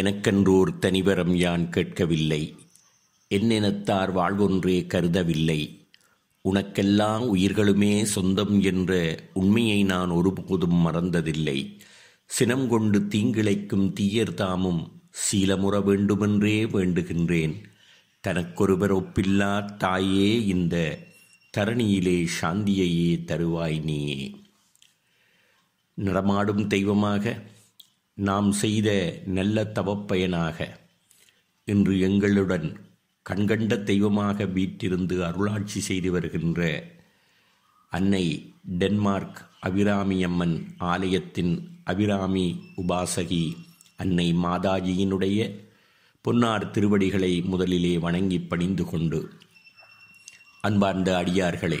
எனக்கென்றோர் தனிவரம் யான் கேட்கவில்லை என்னெனத்தார் வாழ்வொன்றே கருதவில்லை உனக்கெல்லாம் உயிர்களுமே சொந்தம் என்ற உண்மையை நான் ஒருபோதும் மறந்ததில்லை சினம் கொண்டு தீங்கிழைக்கும் தீயர் தாமும் சீலமுற வேண்டுமென்றே வேண்டுகின்றேன் தனக்கொருவர் ஒப்பில்லா தாயே இந்த தரணியிலே சாந்தியையே தருவாய் நீயே நடமாடும் தெய்வமாக நாம் செய்த நல்ல தவப்பயனாக இன்று எங்களுடன் கண்கண்ட தெய்வமாக வீட்டிருந்து அருளாட்சி செய்து வருகின்ற அன்னை டென்மார்க் அபிராமியம்மன் ஆலயத்தின் அபிராமி உபாசகி அன்னை மாதாஜியினுடைய பொன்னார் திருவடிகளை முதலிலே வணங்கி பணிந்து கொண்டு அன்பார்ந்த அடியார்களே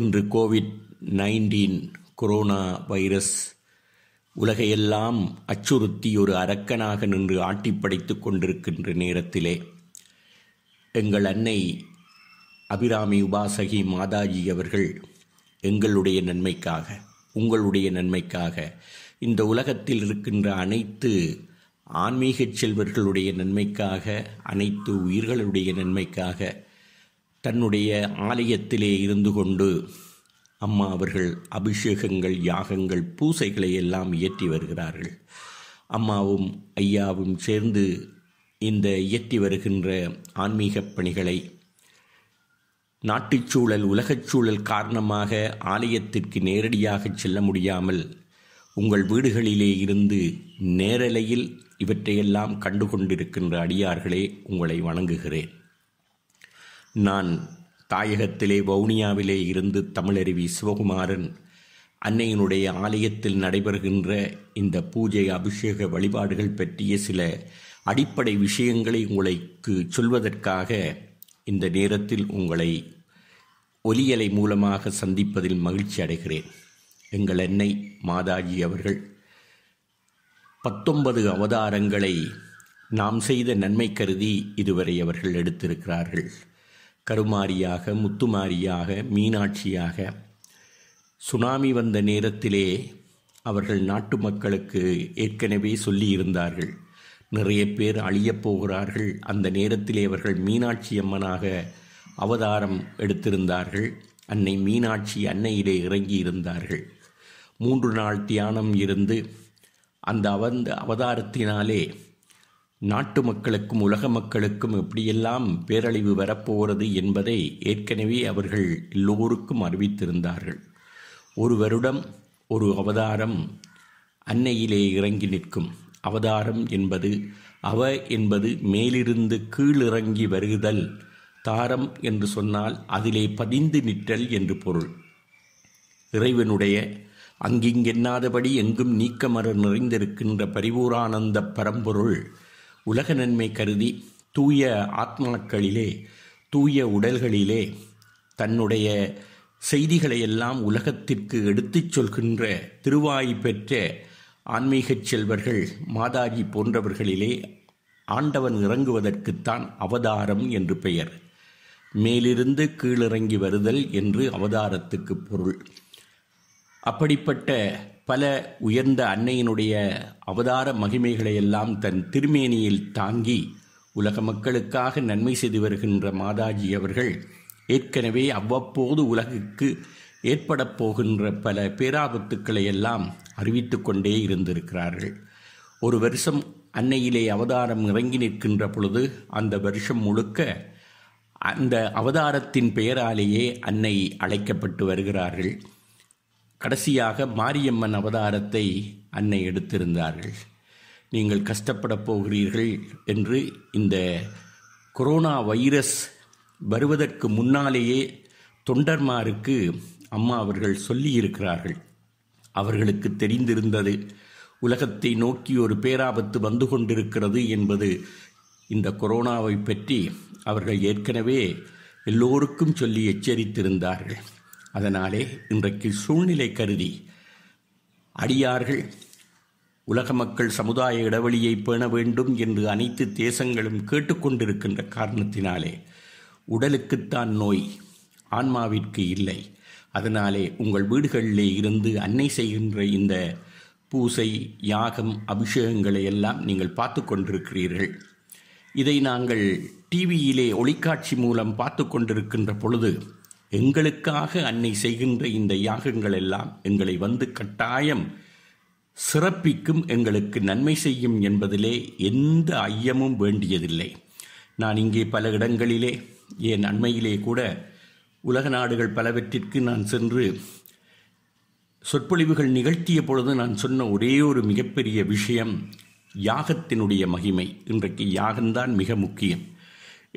இன்று கோவிட் நைன்டீன் கொரோனா வைரஸ் உலகையெல்லாம் அச்சுறுத்தி ஒரு அரக்கனாக நின்று ஆட்டி படைத்து கொண்டிருக்கின்ற நேரத்திலே எங்கள் அன்னை அபிராமி உபாசகி மாதாஜி அவர்கள் எங்களுடைய நன்மைக்காக உங்களுடைய நன்மைக்காக இந்த உலகத்தில் இருக்கின்ற அனைத்து ஆன்மீக செல்வர்களுடைய நன்மைக்காக அனைத்து உயிர்களுடைய நன்மைக்காக தன்னுடைய ஆலயத்திலே இருந்து கொண்டு அம்மா அவர்கள் அபிஷேகங்கள் யாகங்கள் பூசைகளை எல்லாம் இயற்றி வருகிறார்கள் அம்மாவும் ஐயாவும் சேர்ந்து இந்த இயற்றி வருகின்ற ஆன்மீக பணிகளை நாட்டுச்சூழல் உலகச்சூழல் காரணமாக ஆலயத்திற்கு நேரடியாக செல்ல முடியாமல் உங்கள் வீடுகளிலே இருந்து நேரலையில் இவற்றையெல்லாம் கண்டு கொண்டிருக்கின்ற அடியார்களே உங்களை வணங்குகிறேன் நான் தாயகத்திலே வவுனியாவிலே இருந்து தமிழருவி சிவகுமாரன் அன்னையினுடைய ஆலயத்தில் நடைபெறுகின்ற இந்த பூஜை அபிஷேக வழிபாடுகள் பற்றிய சில அடிப்படை விஷயங்களை உங்களுக்கு சொல்வதற்காக இந்த நேரத்தில் உங்களை ஒலியலை மூலமாக சந்திப்பதில் மகிழ்ச்சி அடைகிறேன் எங்கள் அன்னை மாதாஜி அவர்கள் பத்தொன்பது அவதாரங்களை நாம் செய்த நன்மை கருதி இதுவரை அவர்கள் எடுத்திருக்கிறார்கள் கருமாரியாக முத்துமாரியாக மீனாட்சியாக சுனாமி வந்த நேரத்திலே அவர்கள் நாட்டு மக்களுக்கு ஏற்கனவே சொல்லியிருந்தார்கள் நிறைய பேர் அழியப் போகிறார்கள் அந்த நேரத்திலே அவர்கள் மீனாட்சி அம்மனாக அவதாரம் எடுத்திருந்தார்கள் அன்னை மீனாட்சி அன்னையிலே இறங்கி இருந்தார்கள் மூன்று நாள் தியானம் இருந்து அந்த அவந்த அவதாரத்தினாலே நாட்டு மக்களுக்கும் உலக மக்களுக்கும் எப்படியெல்லாம் பேரழிவு வரப்போகிறது என்பதை ஏற்கனவே அவர்கள் எல்லோருக்கும் அறிவித்திருந்தார்கள் ஒரு வருடம் ஒரு அவதாரம் அன்னையிலே இறங்கி நிற்கும் அவதாரம் என்பது அவ என்பது மேலிருந்து கீழிறங்கி வருகுதல் தாரம் என்று சொன்னால் அதிலே பதிந்து நிற்றல் என்று பொருள் இறைவனுடைய அங்கிங்கென்னாதபடி எங்கும் நீக்கமர நிறைந்திருக்கின்ற பரிபூரானந்த பரம்பொருள் உலக நன்மை கருதி தூய ஆத்மாக்களிலே தூய உடல்களிலே தன்னுடைய செய்திகளை எல்லாம் உலகத்திற்கு எடுத்துச் சொல்கின்ற திருவாய் பெற்ற ஆன்மீகச் செல்வர்கள் மாதாஜி போன்றவர்களிலே ஆண்டவன் இறங்குவதற்குத்தான் அவதாரம் என்று பெயர் மேலிருந்து கீழிறங்கி வருதல் என்று அவதாரத்துக்கு பொருள் அப்படிப்பட்ட பல உயர்ந்த அன்னையினுடைய அவதார மகிமைகளை எல்லாம் தன் திருமேனியில் தாங்கி உலக மக்களுக்காக நன்மை செய்து வருகின்ற மாதாஜி அவர்கள் ஏற்கனவே அவ்வப்போது உலகுக்கு ஏற்படப் போகின்ற பல பேராபத்துக்களை எல்லாம் அறிவித்து கொண்டே இருந்திருக்கிறார்கள் ஒரு வருஷம் அன்னையிலே அவதாரம் இறங்கி நிற்கின்ற பொழுது அந்த வருஷம் முழுக்க அந்த அவதாரத்தின் பெயராலேயே அன்னை அழைக்கப்பட்டு வருகிறார்கள் கடைசியாக மாரியம்மன் அவதாரத்தை அன்னை எடுத்திருந்தார்கள் நீங்கள் கஷ்டப்பட போகிறீர்கள் என்று இந்த கொரோனா வைரஸ் வருவதற்கு முன்னாலேயே தொண்டர்மாருக்கு அம்மா அவர்கள் சொல்லியிருக்கிறார்கள் அவர்களுக்கு தெரிந்திருந்தது உலகத்தை நோக்கி ஒரு பேராபத்து வந்து கொண்டிருக்கிறது என்பது இந்த கொரோனாவை பற்றி அவர்கள் ஏற்கனவே எல்லோருக்கும் சொல்லி எச்சரித்திருந்தார்கள் அதனாலே இன்றைக்கு சூழ்நிலை கருதி அடியார்கள் உலக மக்கள் சமுதாய இடைவெளியை பேண வேண்டும் என்று அனைத்து தேசங்களும் கேட்டுக்கொண்டிருக்கின்ற காரணத்தினாலே உடலுக்குத்தான் நோய் ஆன்மாவிற்கு இல்லை அதனாலே உங்கள் வீடுகளிலே இருந்து அன்னை செய்கின்ற இந்த பூசை யாகம் அபிஷேகங்களை எல்லாம் நீங்கள் பார்த்து கொண்டிருக்கிறீர்கள் இதை நாங்கள் டிவியிலே ஒளிக்காட்சி மூலம் பார்த்து கொண்டிருக்கின்ற பொழுது எங்களுக்காக அன்னை செய்கின்ற இந்த யாகங்கள் எல்லாம் எங்களை வந்து கட்டாயம் சிறப்பிக்கும் எங்களுக்கு நன்மை செய்யும் என்பதிலே எந்த ஐயமும் வேண்டியதில்லை நான் இங்கே பல இடங்களிலே என் அண்மையிலே கூட உலக நாடுகள் பலவற்றிற்கு நான் சென்று சொற்பொழிவுகள் நிகழ்த்திய பொழுது நான் சொன்ன ஒரே ஒரு மிகப்பெரிய விஷயம் யாகத்தினுடைய மகிமை இன்றைக்கு யாகம்தான் மிக முக்கியம்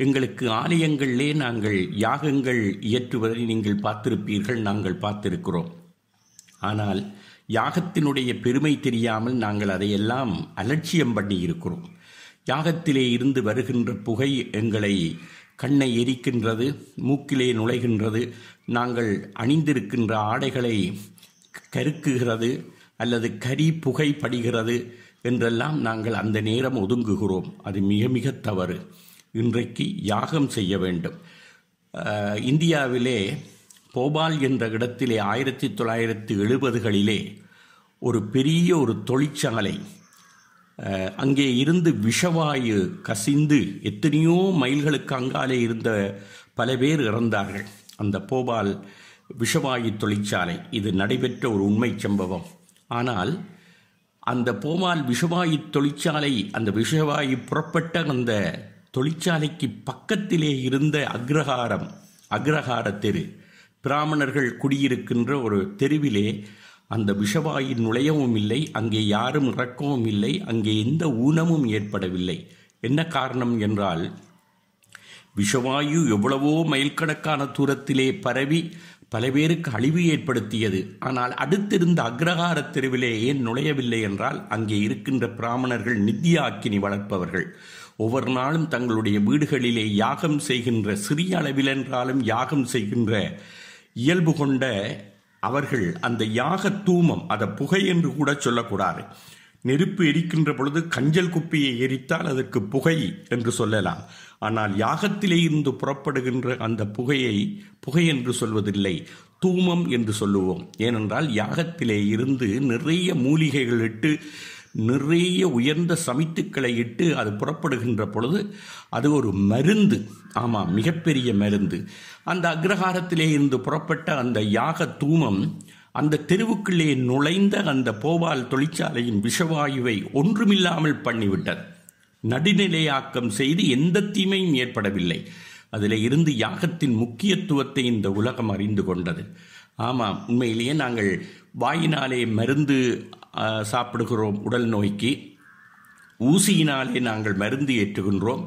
எங்களுக்கு ஆலயங்களிலே நாங்கள் யாகங்கள் இயற்றுவதை நீங்கள் பார்த்திருப்பீர்கள் நாங்கள் பார்த்திருக்கிறோம் ஆனால் யாகத்தினுடைய பெருமை தெரியாமல் நாங்கள் அதையெல்லாம் அலட்சியம் பண்ணி இருக்கிறோம் யாகத்திலே இருந்து வருகின்ற புகை எங்களை கண்ணை எரிக்கின்றது மூக்கிலே நுழைகின்றது நாங்கள் அணிந்திருக்கின்ற ஆடைகளை கருக்குகிறது அல்லது கரி புகை படுகிறது என்றெல்லாம் நாங்கள் அந்த நேரம் ஒதுங்குகிறோம் அது மிக மிக தவறு இன்றைக்கு யாகம் செய்ய வேண்டும் இந்தியாவிலே போபால் என்ற இடத்திலே ஆயிரத்தி தொள்ளாயிரத்தி எழுபதுகளிலே ஒரு பெரிய ஒரு தொழிற்சாலை அங்கே இருந்து விஷவாயு கசிந்து எத்தனையோ மைல்களுக்கு அங்காலே இருந்த பல பேர் இறந்தார்கள் அந்த போபால் விஷவாயு தொழிற்சாலை இது நடைபெற்ற ஒரு உண்மை சம்பவம் ஆனால் அந்த போபால் விஷவாயு தொழிற்சாலை அந்த விஷவாயு புறப்பட்ட அந்த தொழிற்சாலைக்கு பக்கத்திலே இருந்த அக்ரஹாரம் அக்ரஹார தெரு பிராமணர்கள் குடியிருக்கின்ற ஒரு தெருவிலே அந்த விஷவாயு நுழையவும் இல்லை அங்கே யாரும் இறக்கவும் இல்லை அங்கே எந்த ஊனமும் ஏற்படவில்லை என்ன காரணம் என்றால் விஷவாயு எவ்வளவோ மைல்கணக்கான தூரத்திலே பரவி பல பேருக்கு அழிவு ஏற்படுத்தியது ஆனால் அடுத்திருந்த அக்ரஹார தெருவிலே ஏன் நுழையவில்லை என்றால் அங்கே இருக்கின்ற பிராமணர்கள் நித்திய வளர்ப்பவர்கள் ஒவ்வொரு நாளும் தங்களுடைய வீடுகளிலே யாகம் செய்கின்ற சிறிய அளவிலென்றாலும் யாகம் செய்கின்ற இயல்பு கொண்ட அவர்கள் அந்த யாக தூமம் அதை புகை என்று கூட சொல்லக்கூடாது நெருப்பு எரிக்கின்ற பொழுது கஞ்சல் குப்பியை எரித்தால் அதற்கு புகை என்று சொல்லலாம் ஆனால் யாகத்திலே இருந்து புறப்படுகின்ற அந்த புகையை புகை என்று சொல்வதில்லை தூமம் என்று சொல்லுவோம் ஏனென்றால் யாகத்திலே இருந்து நிறைய மூலிகைகள் இட்டு நிறைய உயர்ந்த சமித்துக்களை இட்டு அது புறப்படுகின்ற பொழுது அது ஒரு மருந்து ஆமாம் மிகப்பெரிய மருந்து அந்த அக்ரஹாரத்திலே இருந்து புறப்பட்ட அந்த யாக தூமம் அந்த தெருவுக்குள்ளே நுழைந்த அந்த போவால் தொழிற்சாலையின் விஷவாயுவை ஒன்றுமில்லாமல் பண்ணிவிட்டது நடுநிலையாக்கம் செய்து எந்த தீமையும் ஏற்படவில்லை அதில் இருந்து யாகத்தின் முக்கியத்துவத்தை இந்த உலகம் அறிந்து கொண்டது ஆமாம் உண்மையிலேயே நாங்கள் வாயினாலே மருந்து சாப்பிடுகிறோம் உடல் நோய்க்கு ஊசியினாலே நாங்கள் மருந்து ஏற்றுகின்றோம்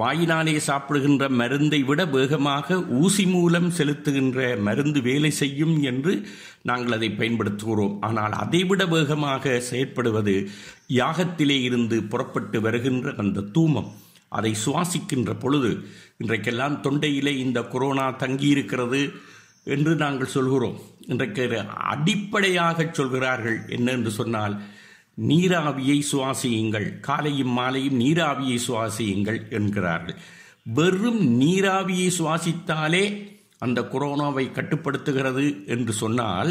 வாயினாலே சாப்பிடுகின்ற மருந்தை விட வேகமாக ஊசி மூலம் செலுத்துகின்ற மருந்து வேலை செய்யும் என்று நாங்கள் அதை பயன்படுத்துகிறோம் ஆனால் அதைவிட வேகமாக செயற்படுவது யாகத்திலே இருந்து புறப்பட்டு வருகின்ற அந்த தூமம் அதை சுவாசிக்கின்ற பொழுது இன்றைக்கெல்லாம் தொண்டையிலே இந்த கொரோனா தங்கியிருக்கிறது என்று நாங்கள் சொல்கிறோம் இன்றைக்கு அடிப்படையாக சொல்கிறார்கள் என்ன என்று சொன்னால் நீராவியை சுவாசியுங்கள் காலையும் மாலையும் நீராவியை சுவாசியுங்கள் என்கிறார்கள் வெறும் நீராவியை சுவாசித்தாலே அந்த கொரோனாவை கட்டுப்படுத்துகிறது என்று சொன்னால்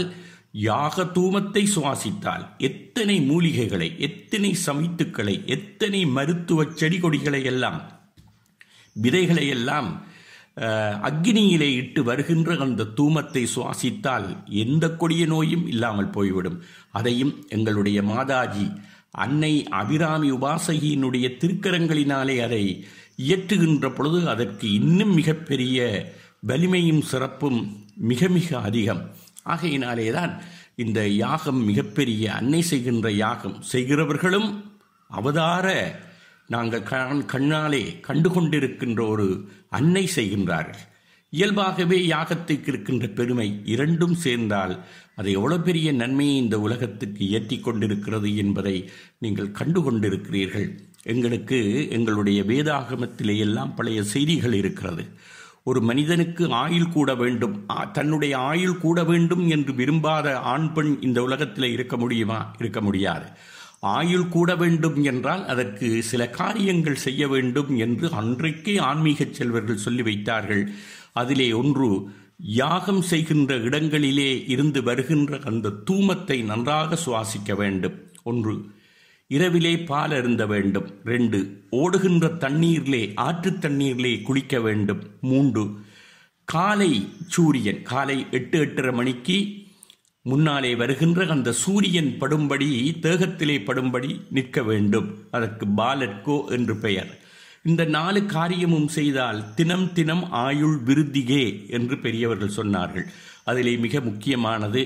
யாக தூமத்தை சுவாசித்தால் எத்தனை மூலிகைகளை எத்தனை சமைத்துக்களை எத்தனை மருத்துவ செடி கொடிகளை எல்லாம் விதைகளை எல்லாம் அக்னியிலே இட்டு வருகின்ற அந்த தூமத்தை சுவாசித்தால் எந்த கொடிய நோயும் இல்லாமல் போய்விடும் அதையும் எங்களுடைய மாதாஜி அன்னை அபிராமி உபாசகியினுடைய திருக்கரங்களினாலே அதை இயற்றுகின்ற பொழுது அதற்கு இன்னும் மிகப்பெரிய வலிமையும் சிறப்பும் மிக மிக அதிகம் ஆகையினாலேதான் இந்த யாகம் மிகப்பெரிய அன்னை செய்கின்ற யாகம் செய்கிறவர்களும் அவதார நாங்கள் கண் கண்ணாலே கண்டு கொண்டிருக்கின்ற ஒரு அன்னை செய்கின்றார்கள் இயல்பாகவே யாகத்துக்கு இருக்கின்ற பெருமை இரண்டும் சேர்ந்தால் அது எவ்வளவு பெரிய நன்மையை இந்த உலகத்துக்கு ஏற்றி கொண்டிருக்கிறது என்பதை நீங்கள் கண்டு கொண்டிருக்கிறீர்கள் எங்களுக்கு எங்களுடைய வேதாகமத்திலே எல்லாம் பழைய செய்திகள் இருக்கிறது ஒரு மனிதனுக்கு ஆயுள் கூட வேண்டும் தன்னுடைய ஆயுள் கூட வேண்டும் என்று விரும்பாத ஆண் பெண் இந்த உலகத்தில் இருக்க முடியுமா இருக்க முடியாது ஆயுள் கூட வேண்டும் என்றால் அதற்கு சில காரியங்கள் செய்ய வேண்டும் என்று அன்றைக்கே ஆன்மீக செல்வர்கள் சொல்லி வைத்தார்கள் அதிலே ஒன்று யாகம் செய்கின்ற இடங்களிலே இருந்து வருகின்ற அந்த தூமத்தை நன்றாக சுவாசிக்க வேண்டும் ஒன்று இரவிலே பால் அருந்த வேண்டும் ரெண்டு ஓடுகின்ற தண்ணீரிலே ஆற்று தண்ணீரிலே குளிக்க வேண்டும் மூன்று காலை சூரியன் காலை எட்டு எட்டரை மணிக்கு முன்னாலே வருகின்ற அந்த சூரியன் படும்படி தேகத்திலே படும்படி நிற்க வேண்டும் அதற்கு பாலட்கோ என்று பெயர் இந்த நாலு காரியமும் செய்தால் தினம் தினம் ஆயுள் விருத்திகே என்று பெரியவர்கள் சொன்னார்கள் அதிலே மிக முக்கியமானது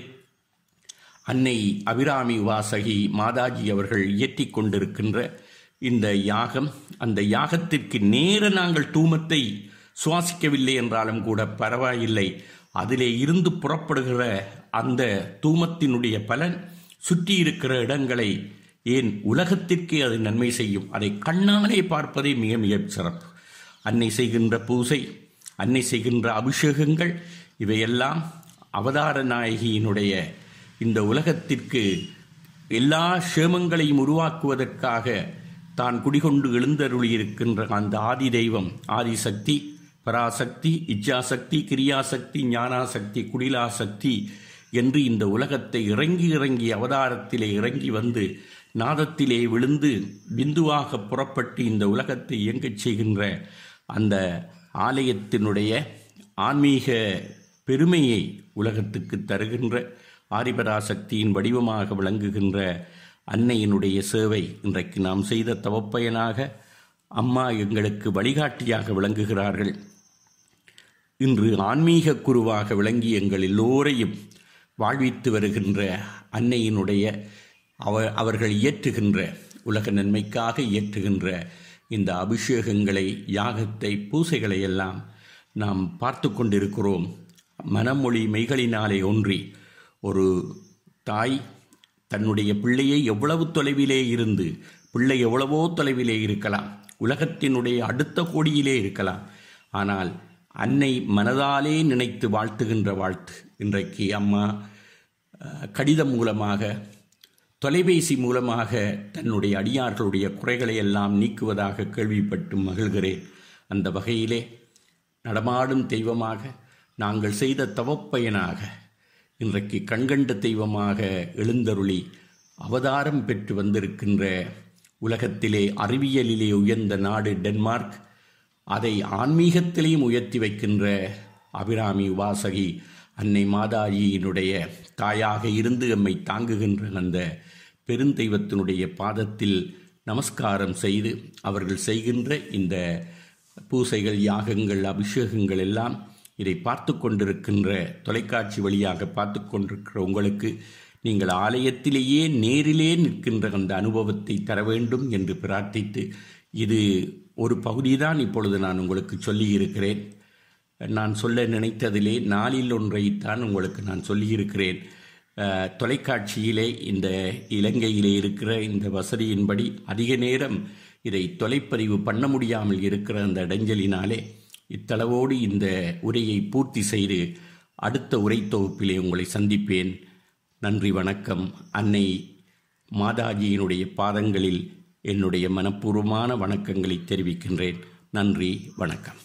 அன்னை அபிராமி வாசகி மாதாஜி அவர்கள் இயற்றி கொண்டிருக்கின்ற இந்த யாகம் அந்த யாகத்திற்கு நேர நாங்கள் தூமத்தை சுவாசிக்கவில்லை என்றாலும் கூட பரவாயில்லை அதிலே இருந்து புறப்படுகிற அந்த தூமத்தினுடைய பலன் சுற்றி இருக்கிற இடங்களை ஏன் உலகத்திற்கே அது நன்மை செய்யும் அதை கண்ணாலே பார்ப்பதே மிக மிக சிறப்பு அன்னை செய்கின்ற பூசை அன்னை செய்கின்ற அபிஷேகங்கள் இவையெல்லாம் அவதார நாயகியினுடைய இந்த உலகத்திற்கு எல்லா சேமங்களையும் உருவாக்குவதற்காக தான் குடிகொண்டு எழுந்தருளியிருக்கின்ற அந்த ஆதி தெய்வம் ஆதிசக்தி பராசக்தி இச்சாசக்தி கிரியாசக்தி ஞானாசக்தி குடிலாசக்தி என்று இந்த உலகத்தை இறங்கி இறங்கி அவதாரத்திலே இறங்கி வந்து நாதத்திலே விழுந்து பிந்துவாக புறப்பட்டு இந்த உலகத்தை இயங்கச் செய்கின்ற அந்த ஆலயத்தினுடைய ஆன்மீக பெருமையை உலகத்துக்கு தருகின்ற ஆரிபராசக்தியின் வடிவமாக விளங்குகின்ற அன்னையினுடைய சேவை இன்றைக்கு நாம் செய்த தவப்பயனாக அம்மா எங்களுக்கு வழிகாட்டியாக விளங்குகிறார்கள் இன்று ஆன்மீக குருவாக விளங்கி எங்கள் எல்லோரையும் வாழ்வித்து வருகின்ற அன்னையினுடைய அவ அவர்கள் இயற்றுகின்ற உலக நன்மைக்காக இயற்றுகின்ற இந்த அபிஷேகங்களை யாகத்தை பூசைகளை எல்லாம் நாம் பார்த்து கொண்டிருக்கிறோம் மனமொழி மெய்களினாலே ஒன்றி ஒரு தாய் தன்னுடைய பிள்ளையை எவ்வளவு தொலைவிலே இருந்து பிள்ளை எவ்வளவோ தொலைவிலே இருக்கலாம் உலகத்தினுடைய அடுத்த கோடியிலே இருக்கலாம் ஆனால் அன்னை மனதாலே நினைத்து வாழ்த்துகின்ற வாழ்த்து இன்றைக்கு அம்மா கடிதம் மூலமாக தொலைபேசி மூலமாக தன்னுடைய அடியார்களுடைய குறைகளை எல்லாம் நீக்குவதாக கேள்விப்பட்டு மகிழ்கிறேன் அந்த வகையிலே நடமாடும் தெய்வமாக நாங்கள் செய்த தவப்பயனாக இன்றைக்கு கண்கண்ட தெய்வமாக எழுந்தருளி அவதாரம் பெற்று வந்திருக்கின்ற உலகத்திலே அறிவியலிலே உயர்ந்த நாடு டென்மார்க் அதை ஆன்மீகத்திலேயும் உயர்த்தி வைக்கின்ற அபிராமி உபாசகி அன்னை மாதாஜியினுடைய தாயாக இருந்து எம்மை தாங்குகின்ற அந்த பெருந்தெய்வத்தினுடைய பாதத்தில் நமஸ்காரம் செய்து அவர்கள் செய்கின்ற இந்த பூசைகள் யாகங்கள் அபிஷேகங்கள் எல்லாம் இதை பார்த்து கொண்டிருக்கின்ற தொலைக்காட்சி வழியாக பார்த்து கொண்டிருக்கிற உங்களுக்கு நீங்கள் ஆலயத்திலேயே நேரிலே நிற்கின்ற அந்த அனுபவத்தை தர வேண்டும் என்று பிரார்த்தித்து இது ஒரு பகுதிதான் இப்பொழுது நான் உங்களுக்கு சொல்லியிருக்கிறேன் நான் சொல்ல நினைத்ததிலே நாளில் ஒன்றைத்தான் உங்களுக்கு நான் சொல்லியிருக்கிறேன் தொலைக்காட்சியிலே இந்த இலங்கையிலே இருக்கிற இந்த வசதியின்படி அதிக நேரம் இதை தொலைப்பதிவு பண்ண முடியாமல் இருக்கிற அந்த இடைஞ்சலினாலே இத்தளவோடு இந்த உரையை பூர்த்தி செய்து அடுத்த உரை தொகுப்பிலே உங்களை சந்திப்பேன் நன்றி வணக்கம் அன்னை மாதாஜியினுடைய பாதங்களில் என்னுடைய மனப்பூர்வமான வணக்கங்களை தெரிவிக்கின்றேன் நன்றி வணக்கம்